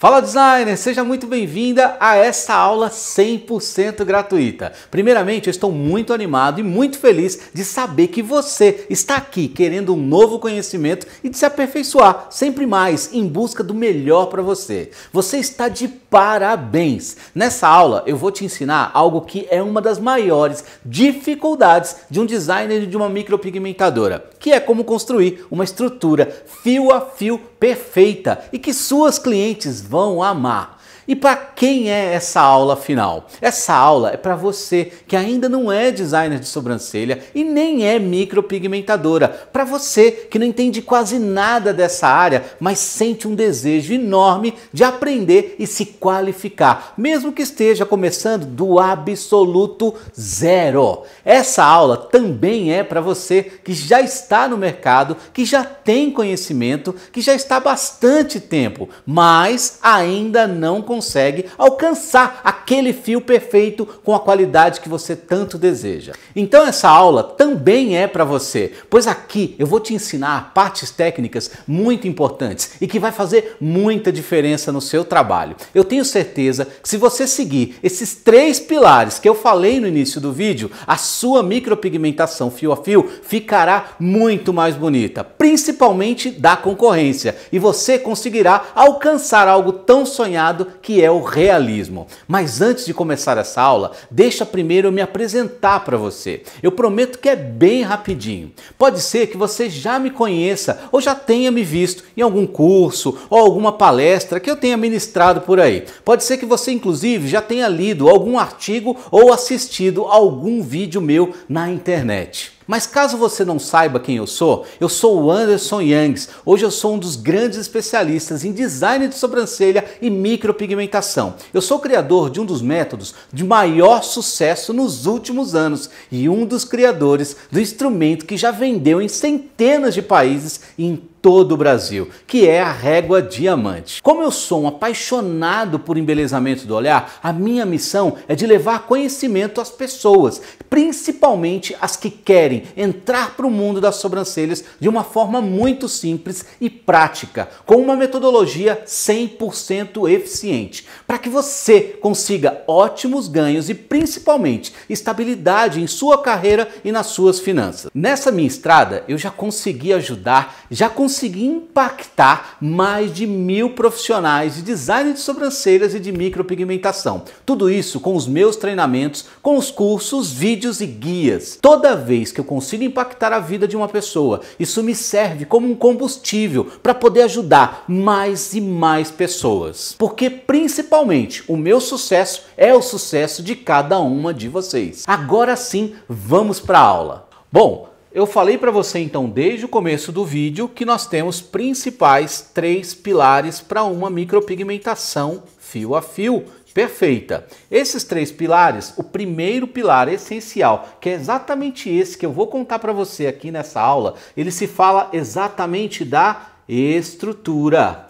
Fala designer, seja muito bem-vinda a esta aula 100% gratuita. Primeiramente, eu estou muito animado e muito feliz de saber que você está aqui querendo um novo conhecimento e de se aperfeiçoar sempre mais em busca do melhor para você. Você está de Parabéns! Nessa aula eu vou te ensinar algo que é uma das maiores dificuldades de um designer de uma micropigmentadora, que é como construir uma estrutura fio a fio perfeita e que suas clientes vão amar. E para quem é essa aula final? Essa aula é para você que ainda não é designer de sobrancelha e nem é micropigmentadora, para você que não entende quase nada dessa área, mas sente um desejo enorme de aprender e se qualificar, mesmo que esteja começando do absoluto zero. Essa aula também é para você que já está no mercado, que já tem conhecimento, que já está há bastante tempo, mas ainda não consegue consegue alcançar aquele fio perfeito com a qualidade que você tanto deseja. Então essa aula também é para você, pois aqui eu vou te ensinar partes técnicas muito importantes e que vai fazer muita diferença no seu trabalho. Eu tenho certeza que se você seguir esses três pilares que eu falei no início do vídeo, a sua micropigmentação fio a fio ficará muito mais bonita, principalmente da concorrência, e você conseguirá alcançar algo tão sonhado que que é o realismo. Mas antes de começar essa aula, deixa primeiro eu me apresentar para você. Eu prometo que é bem rapidinho. Pode ser que você já me conheça ou já tenha me visto em algum curso ou alguma palestra que eu tenha ministrado por aí. Pode ser que você inclusive já tenha lido algum artigo ou assistido algum vídeo meu na internet. Mas caso você não saiba quem eu sou, eu sou o Anderson Yangs. Hoje eu sou um dos grandes especialistas em design de sobrancelha e micropigmentação. Eu sou criador de um dos métodos de maior sucesso nos últimos anos e um dos criadores do instrumento que já vendeu em centenas de países e em todo o Brasil, que é a régua diamante. Como eu sou um apaixonado por embelezamento do olhar, a minha missão é de levar conhecimento às pessoas, principalmente as que querem entrar para o mundo das sobrancelhas de uma forma muito simples e prática, com uma metodologia 100% eficiente, para que você consiga ótimos ganhos e principalmente estabilidade em sua carreira e nas suas finanças. Nessa minha estrada, eu já consegui ajudar, já consegui conseguir impactar mais de mil profissionais de design de sobrancelhas e de micropigmentação. Tudo isso com os meus treinamentos, com os cursos, vídeos e guias. Toda vez que eu consigo impactar a vida de uma pessoa, isso me serve como um combustível para poder ajudar mais e mais pessoas. Porque principalmente o meu sucesso é o sucesso de cada uma de vocês. Agora sim, vamos para a aula. Bom, eu falei para você então desde o começo do vídeo que nós temos principais três pilares para uma micropigmentação fio a fio perfeita. Esses três pilares, o primeiro pilar essencial, que é exatamente esse que eu vou contar para você aqui nessa aula, ele se fala exatamente da estrutura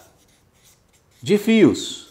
de fios.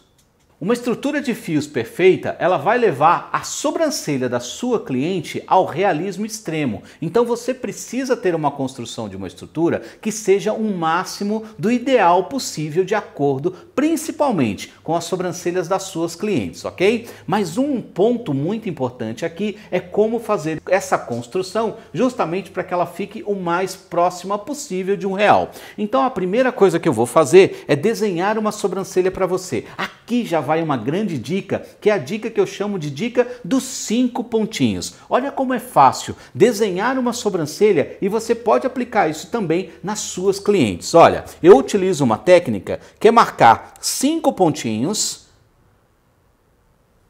Uma estrutura de fios perfeita, ela vai levar a sobrancelha da sua cliente ao realismo extremo. Então você precisa ter uma construção de uma estrutura que seja o um máximo do ideal possível de acordo, principalmente com as sobrancelhas das suas clientes, ok? Mas um ponto muito importante aqui é como fazer essa construção justamente para que ela fique o mais próxima possível de um real. Então a primeira coisa que eu vou fazer é desenhar uma sobrancelha para você. Aqui já vai uma grande dica, que é a dica que eu chamo de dica dos cinco pontinhos. Olha como é fácil desenhar uma sobrancelha e você pode aplicar isso também nas suas clientes. Olha, eu utilizo uma técnica que é marcar cinco pontinhos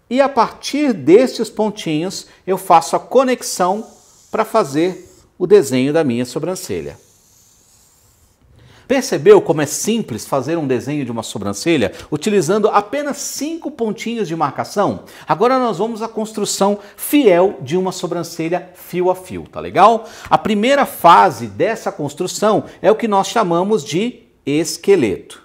e a partir destes pontinhos eu faço a conexão para fazer o desenho da minha sobrancelha. Percebeu como é simples fazer um desenho de uma sobrancelha utilizando apenas cinco pontinhos de marcação? Agora nós vamos à construção fiel de uma sobrancelha fio a fio, tá legal? A primeira fase dessa construção é o que nós chamamos de esqueleto.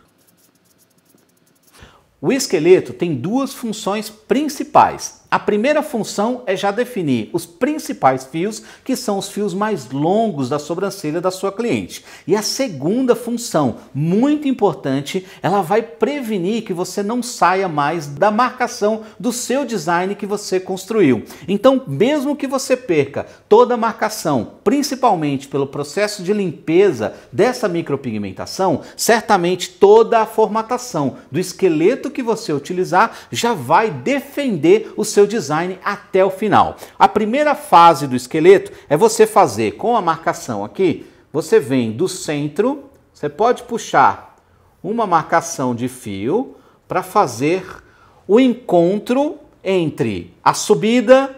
O esqueleto tem duas funções principais a primeira função é já definir os principais fios, que são os fios mais longos da sobrancelha da sua cliente. E a segunda função, muito importante, ela vai prevenir que você não saia mais da marcação do seu design que você construiu. Então, mesmo que você perca toda a marcação, principalmente pelo processo de limpeza dessa micropigmentação, certamente toda a formatação do esqueleto que você utilizar já vai defender o seu seu design até o final. A primeira fase do esqueleto é você fazer com a marcação aqui, você vem do centro, você pode puxar uma marcação de fio para fazer o encontro entre a subida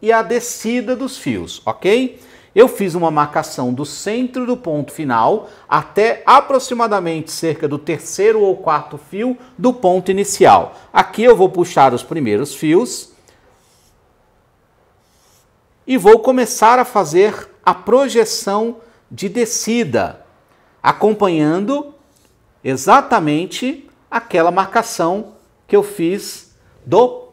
e a descida dos fios, ok? Eu fiz uma marcação do centro do ponto final até aproximadamente cerca do terceiro ou quarto fio do ponto inicial. Aqui eu vou puxar os primeiros fios e vou começar a fazer a projeção de descida, acompanhando exatamente aquela marcação que eu fiz do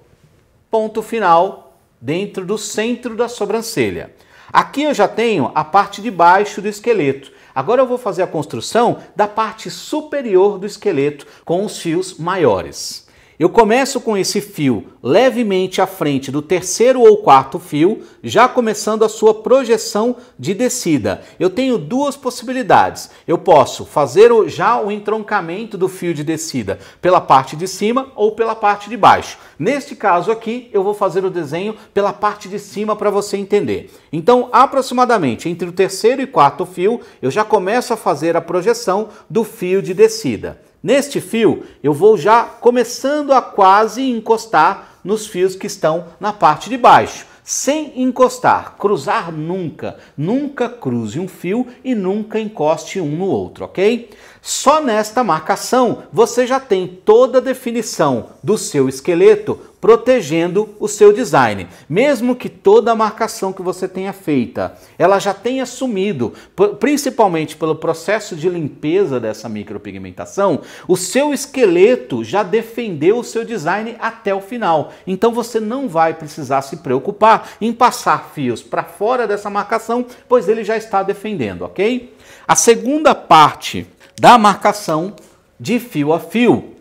ponto final dentro do centro da sobrancelha. Aqui eu já tenho a parte de baixo do esqueleto. Agora eu vou fazer a construção da parte superior do esqueleto com os fios maiores. Eu começo com esse fio levemente à frente do terceiro ou quarto fio, já começando a sua projeção de descida. Eu tenho duas possibilidades. Eu posso fazer já o entroncamento do fio de descida pela parte de cima ou pela parte de baixo. Neste caso aqui, eu vou fazer o desenho pela parte de cima para você entender. Então, aproximadamente entre o terceiro e quarto fio, eu já começo a fazer a projeção do fio de descida. Neste fio, eu vou já começando a quase encostar nos fios que estão na parte de baixo. Sem encostar, cruzar nunca. Nunca cruze um fio e nunca encoste um no outro, ok? Só nesta marcação você já tem toda a definição do seu esqueleto protegendo o seu design. Mesmo que toda a marcação que você tenha feita, ela já tenha sumido, principalmente pelo processo de limpeza dessa micropigmentação, o seu esqueleto já defendeu o seu design até o final. Então você não vai precisar se preocupar em passar fios para fora dessa marcação, pois ele já está defendendo, ok? A segunda parte da marcação de fio a fio.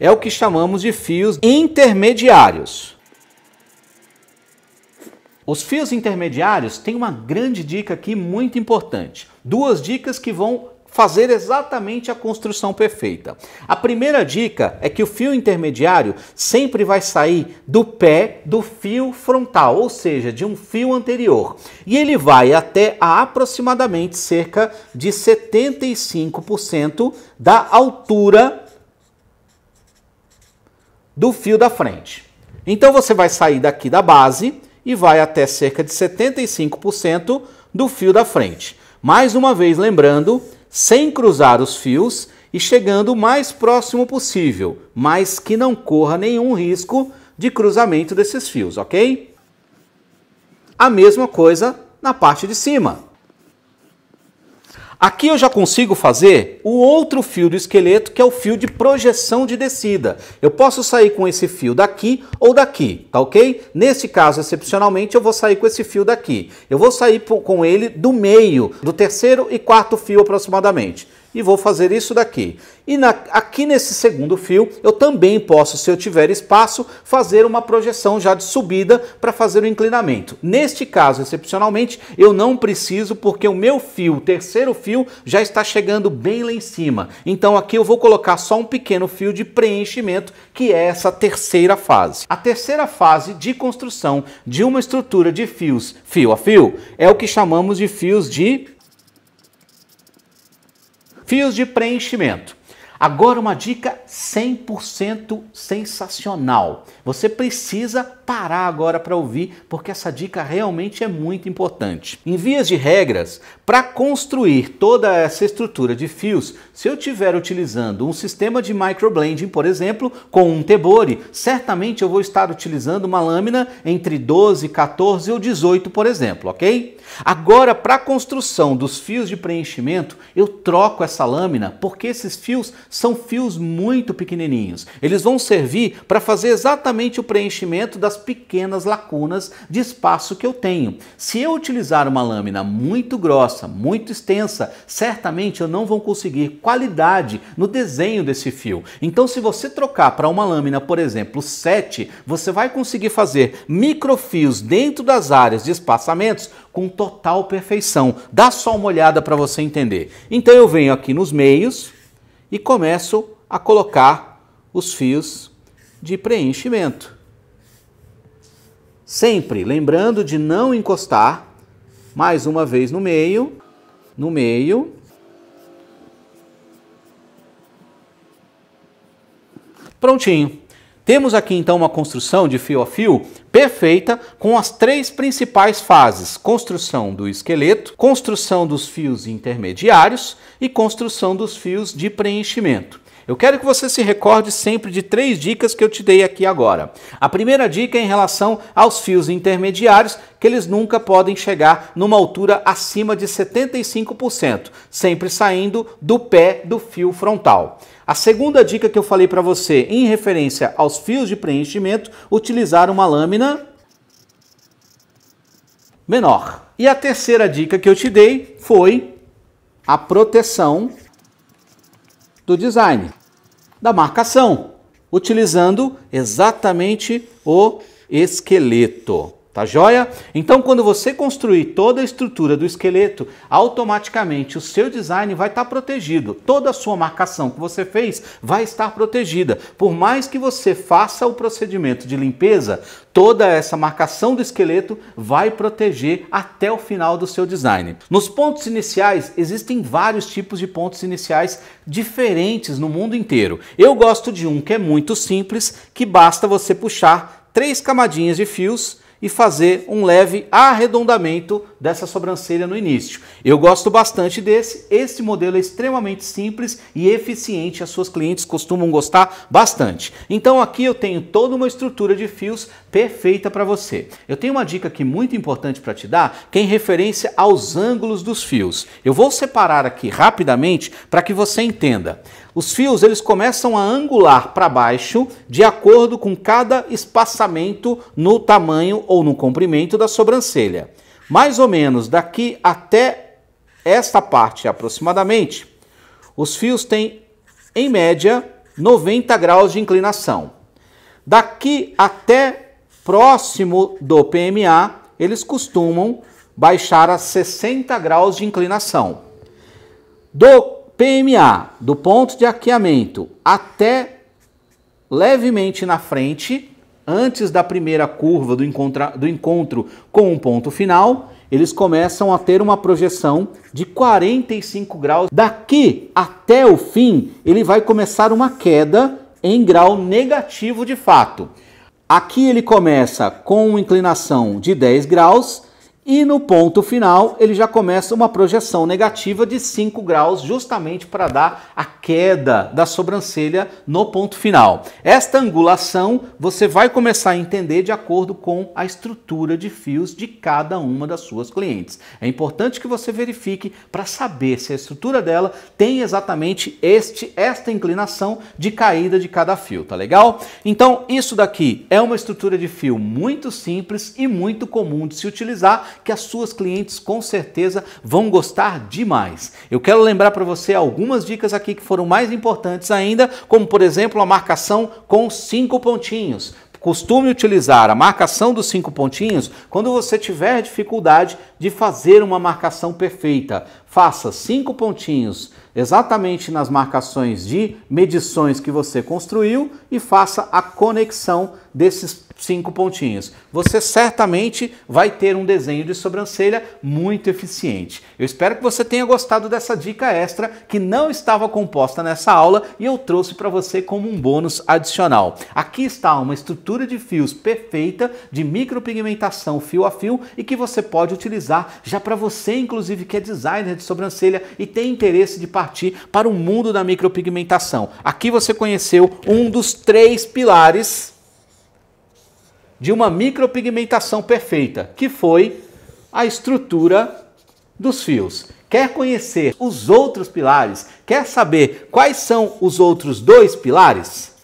É o que chamamos de fios intermediários. Os fios intermediários têm uma grande dica aqui muito importante. Duas dicas que vão fazer exatamente a construção perfeita. A primeira dica é que o fio intermediário sempre vai sair do pé do fio frontal, ou seja, de um fio anterior, e ele vai até a aproximadamente cerca de 75% da altura do fio da frente. Então você vai sair daqui da base e vai até cerca de 75% do fio da frente. Mais uma vez lembrando sem cruzar os fios e chegando o mais próximo possível, mas que não corra nenhum risco de cruzamento desses fios, ok? A mesma coisa na parte de cima. Aqui eu já consigo fazer o outro fio do esqueleto, que é o fio de projeção de descida. Eu posso sair com esse fio daqui ou daqui, tá ok? Nesse caso, excepcionalmente, eu vou sair com esse fio daqui. Eu vou sair com ele do meio, do terceiro e quarto fio aproximadamente e vou fazer isso daqui. E na, aqui nesse segundo fio, eu também posso, se eu tiver espaço, fazer uma projeção já de subida para fazer o inclinamento. Neste caso, excepcionalmente, eu não preciso porque o meu fio, o terceiro fio, já está chegando bem lá em cima. Então aqui eu vou colocar só um pequeno fio de preenchimento, que é essa terceira fase. A terceira fase de construção de uma estrutura de fios fio a fio é o que chamamos de fios de Fios de preenchimento. Agora uma dica 100% sensacional. Você precisa parar agora para ouvir, porque essa dica realmente é muito importante. Em vias de regras, para construir toda essa estrutura de fios, se eu estiver utilizando um sistema de microblending, por exemplo, com um tebore, certamente eu vou estar utilizando uma lâmina entre 12, 14 ou 18, por exemplo, ok? Agora, para a construção dos fios de preenchimento, eu troco essa lâmina porque esses fios são fios muito pequenininhos. Eles vão servir para fazer exatamente o preenchimento das pequenas lacunas de espaço que eu tenho. Se eu utilizar uma lâmina muito grossa, muito extensa, certamente eu não vou conseguir qualidade no desenho desse fio. Então, se você trocar para uma lâmina, por exemplo, 7, você vai conseguir fazer microfios dentro das áreas de espaçamentos com total perfeição. Dá só uma olhada para você entender. Então, eu venho aqui nos meios e começo a colocar os fios de preenchimento. Sempre lembrando de não encostar. Mais uma vez no meio, no meio. Prontinho. Temos aqui então uma construção de fio a fio perfeita com as três principais fases: construção do esqueleto, construção dos fios intermediários e construção dos fios de preenchimento. Eu quero que você se recorde sempre de três dicas que eu te dei aqui agora. A primeira dica é em relação aos fios intermediários, que eles nunca podem chegar numa altura acima de 75%, sempre saindo do pé do fio frontal. A segunda dica que eu falei para você, em referência aos fios de preenchimento, utilizar uma lâmina menor. E a terceira dica que eu te dei foi a proteção do design da marcação, utilizando exatamente o esqueleto. Tá joia? Então, quando você construir toda a estrutura do esqueleto, automaticamente o seu design vai estar tá protegido. Toda a sua marcação que você fez vai estar protegida. Por mais que você faça o procedimento de limpeza, toda essa marcação do esqueleto vai proteger até o final do seu design. Nos pontos iniciais, existem vários tipos de pontos iniciais diferentes no mundo inteiro. Eu gosto de um que é muito simples, que basta você puxar três camadinhas de fios e fazer um leve arredondamento dessa sobrancelha no início. Eu gosto bastante desse, este modelo é extremamente simples e eficiente, as suas clientes costumam gostar bastante. Então aqui eu tenho toda uma estrutura de fios perfeita para você. Eu tenho uma dica aqui muito importante para te dar, que é em referência aos ângulos dos fios. Eu vou separar aqui rapidamente para que você entenda. Os fios eles começam a angular para baixo de acordo com cada espaçamento no tamanho ou no comprimento da sobrancelha. Mais ou menos daqui até esta parte aproximadamente, os fios têm em média 90 graus de inclinação. Daqui até próximo do PMA, eles costumam baixar a 60 graus de inclinação. Do PMA do ponto de aqueamento até levemente na frente, antes da primeira curva do, encontra, do encontro com um ponto final, eles começam a ter uma projeção de 45 graus. Daqui até o fim, ele vai começar uma queda em grau negativo de fato. Aqui ele começa com inclinação de 10 graus e no ponto final, ele já começa uma projeção negativa de 5 graus, justamente para dar a queda da sobrancelha no ponto final. Esta angulação você vai começar a entender de acordo com a estrutura de fios de cada uma das suas clientes. É importante que você verifique para saber se a estrutura dela tem exatamente este esta inclinação de caída de cada fio, tá legal? Então, isso daqui é uma estrutura de fio muito simples e muito comum de se utilizar que as suas clientes com certeza vão gostar demais. Eu quero lembrar para você algumas dicas aqui que foram mais importantes ainda, como por exemplo a marcação com cinco pontinhos costume utilizar a marcação dos cinco pontinhos quando você tiver dificuldade de fazer uma marcação perfeita. Faça cinco pontinhos exatamente nas marcações de medições que você construiu e faça a conexão desses cinco pontinhos. Você certamente vai ter um desenho de sobrancelha muito eficiente. Eu espero que você tenha gostado dessa dica extra que não estava composta nessa aula e eu trouxe para você como um bônus adicional. Aqui está uma estrutura de fios perfeita de micropigmentação fio a fio e que você pode utilizar já para você, inclusive, que é designer de sobrancelha e tem interesse de partir para o mundo da micropigmentação. Aqui você conheceu um dos três pilares de uma micropigmentação perfeita, que foi a estrutura dos fios. Quer conhecer os outros pilares? Quer saber quais são os outros dois pilares?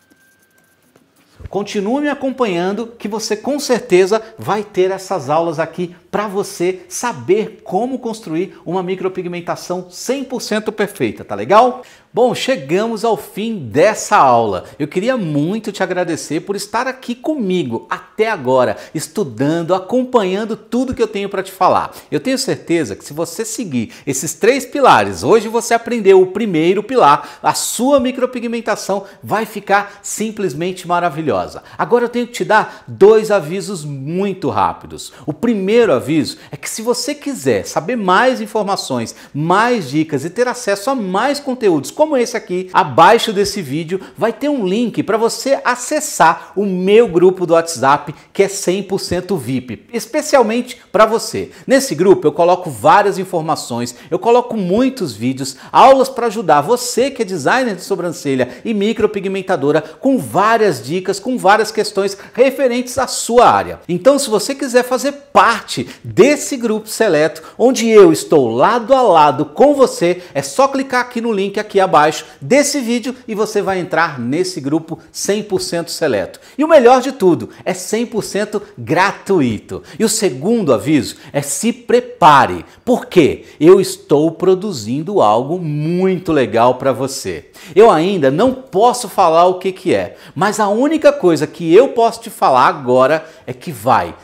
Continue me acompanhando que você com certeza vai ter essas aulas aqui para você saber como construir uma micropigmentação 100% perfeita, tá legal? Bom, chegamos ao fim dessa aula. Eu queria muito te agradecer por estar aqui comigo até agora, estudando, acompanhando tudo que eu tenho para te falar. Eu tenho certeza que se você seguir esses três pilares, hoje você aprendeu o primeiro pilar, a sua micropigmentação vai ficar simplesmente maravilhosa. Agora eu tenho que te dar dois avisos muito rápidos. O primeiro aviso é que se você quiser saber mais informações, mais dicas e ter acesso a mais conteúdos como esse aqui, abaixo desse vídeo vai ter um link para você acessar o meu grupo do WhatsApp que é 100% VIP, especialmente para você. Nesse grupo eu coloco várias informações, eu coloco muitos vídeos, aulas para ajudar você que é designer de sobrancelha e micropigmentadora com várias dicas, com várias questões referentes à sua área. Então, se você quiser fazer parte desse grupo seleto, onde eu estou lado a lado com você. É só clicar aqui no link aqui abaixo desse vídeo e você vai entrar nesse grupo 100% seleto. E o melhor de tudo, é 100% gratuito. E o segundo aviso é se prepare, porque eu estou produzindo algo muito legal para você. Eu ainda não posso falar o que, que é, mas a única coisa que eu posso te falar agora é que vai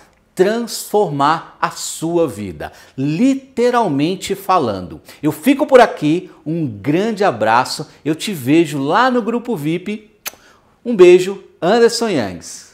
transformar a sua vida, literalmente falando. Eu fico por aqui, um grande abraço, eu te vejo lá no grupo VIP. Um beijo, Anderson Yangs.